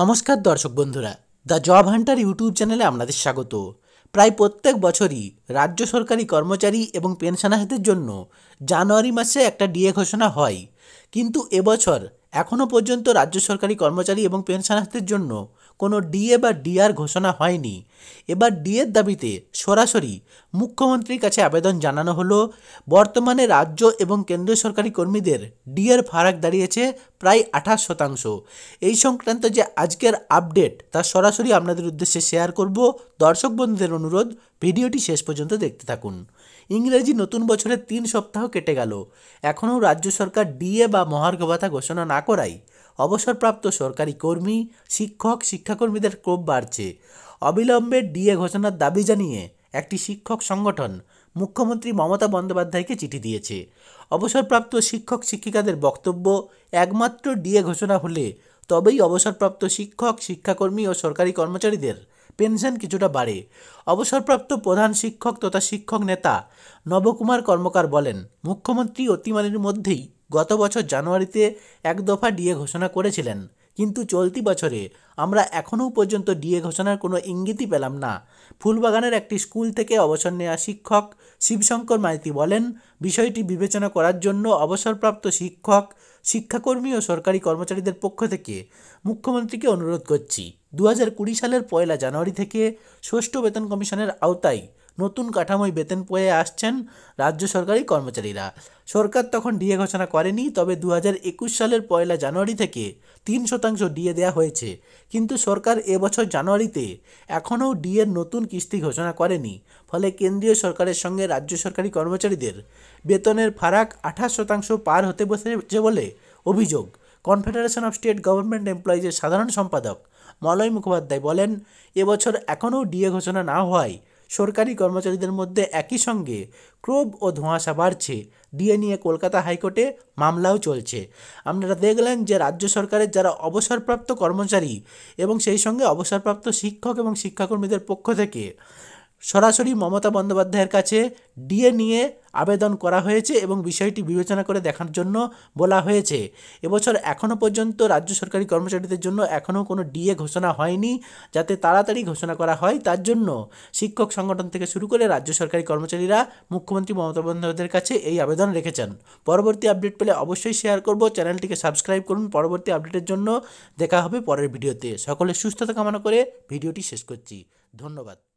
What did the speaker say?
নমস্কার দর্শক বন্ধুরা দ্য জব হান্টার ইউটিউব চ্যানেলে আপনাদের স্বাগত প্রায় প্রত্যেক বছরই রাজ্য সরকারি কর্মচারী এবং পেনশনারদের জন্য জানুয়ারি মাসে একটা ডিএ ঘোষণা হয় কিন্তু এবছর এখনও পর্যন্ত রাজ্য সরকারি কর্মচারী এবং পেনশনারদের জন্য কোনো ডিএ বা ডিআর ঘোষণা হয়নি এবার ডিএর দাবিতে সরাসরি মুখ্যমন্ত্রীর কাছে আবেদন জানানো হলো বর্তমানে রাজ্য এবং কেন্দ্রীয় সরকারি কর্মীদের ডিএর ফারাক দাঁড়িয়েছে প্রায় আঠাশ শতাংশ এই সংক্রান্ত যে আজকের আপডেট তা সরাসরি আপনাদের উদ্দেশ্যে শেয়ার করব দর্শক বন্ধুদের অনুরোধ ভিডিওটি শেষ পর্যন্ত দেখতে থাকুন ইংরেজি নতুন বছরের তিন সপ্তাহ কেটে গেল এখনও রাজ্য সরকার ডিএ বা মহার্ঘ ভাতা ঘোষণা না করায় অবসরপ্রাপ্ত সরকারি কর্মী শিক্ষক শিক্ষাকর্মীদের ক্ষোভ বাড়ছে অবিলম্বে ডিএ ঘোষণার দাবি জানিয়ে একটি শিক্ষক সংগঠন মুখ্যমন্ত্রী মমতা বন্দ্যোপাধ্যায়কে চিঠি দিয়েছে অবসরপ্রাপ্ত শিক্ষক শিক্ষিকাদের বক্তব্য একমাত্র ডিএ ঘোষণা হলে তবেই অবসরপ্রাপ্ত শিক্ষক শিক্ষাকর্মী ও সরকারি কর্মচারীদের পেনশন কিছুটা বাড়ে অবসরপ্রাপ্ত প্রধান শিক্ষক তথা শিক্ষক নেতা নবকুমার কর্মকার বলেন মুখ্যমন্ত্রী অতিমানের মধ্যেই গত বছর জানুয়ারিতে এক দফা ডিএ ঘোষণা করেছিলেন কিন্তু চলতি বছরে আমরা এখনও পর্যন্ত ডিএ ঘোষণার কোনো ইঙ্গিতই পেলাম না ফুলবাগানের একটি স্কুল থেকে অবসর নেওয়া শিক্ষক শিবশঙ্কর মাইতি বলেন বিষয়টি বিবেচনা করার জন্য অবসরপ্রাপ্ত শিক্ষক শিক্ষাকর্মী ও সরকারি কর্মচারীদের পক্ষ থেকে মুখ্যমন্ত্রীকে অনুরোধ করছি দু সালের পয়লা জানুয়ারি থেকে ষষ্ঠ বেতন কমিশনের আওতায় নতুন কাঠামোয় বেতন পেয়ে আসছেন রাজ্য সরকারি কর্মচারীরা সরকার তখন ডিএ ঘোষণা করেনি তবে দু সালের পয়লা জানুয়ারি থেকে তিন শতাংশ ডিএ দেওয়া হয়েছে কিন্তু সরকার এবছর জানুয়ারিতে এখনও ডিএর নতুন কিস্তি ঘোষণা করেনি ফলে কেন্দ্রীয় সরকারের সঙ্গে রাজ্য সরকারি কর্মচারীদের বেতনের ফারাক আঠাশ শতাংশ পার হতে বসেছে বলে অভিযোগ কনফেডারেশন অফ স্টেট গভর্নমেন্ট এমপ্লয়িজের সাধারণ সম্পাদক মলয় মুখোপাধ্যায় বলেন এবছর এখনও ডিএ ঘোষণা না হওয়ায় সরকারি কর্মচারীদের মধ্যে একই সঙ্গে ক্রোভ ও ধোঁয়াশা বাড়ছে ডিএ নিয়ে কলকাতা হাইকোর্টে মামলাও চলছে আপনারা দেখলেন যে রাজ্য সরকারের যারা অবসরপ্রাপ্ত কর্মচারী এবং সেই সঙ্গে অবসরপ্রাপ্ত শিক্ষক এবং শিক্ষাকর্মীদের পক্ষ থেকে সরাসরি মমতা বন্দ্যোপাধ্যায়ের কাছে ডিএ নিয়ে আবেদন করা হয়েছে এবং বিষয়টি বিবেচনা করে দেখার জন্য বলা হয়েছে এবছর এখনও পর্যন্ত রাজ্য সরকারি কর্মচারীদের জন্য এখনও কোনো ডিএ ঘোষণা হয়নি যাতে তাড়াতাড়ি ঘোষণা করা হয় তার জন্য শিক্ষক সংগঠন থেকে শুরু করে রাজ্য সরকারি কর্মচারীরা মুখ্যমন্ত্রী মমতা বন্দ্যোপাধ্যায়ের কাছে এই আবেদন রেখেছেন পরবর্তী আপডেট পেলে অবশ্যই শেয়ার করব চ্যানেলটিকে সাবস্ক্রাইব করুন পরবর্তী আপডেটের জন্য দেখা হবে পরের ভিডিওতে সকলে সুস্থতা কামনা করে ভিডিওটি শেষ করছি ধন্যবাদ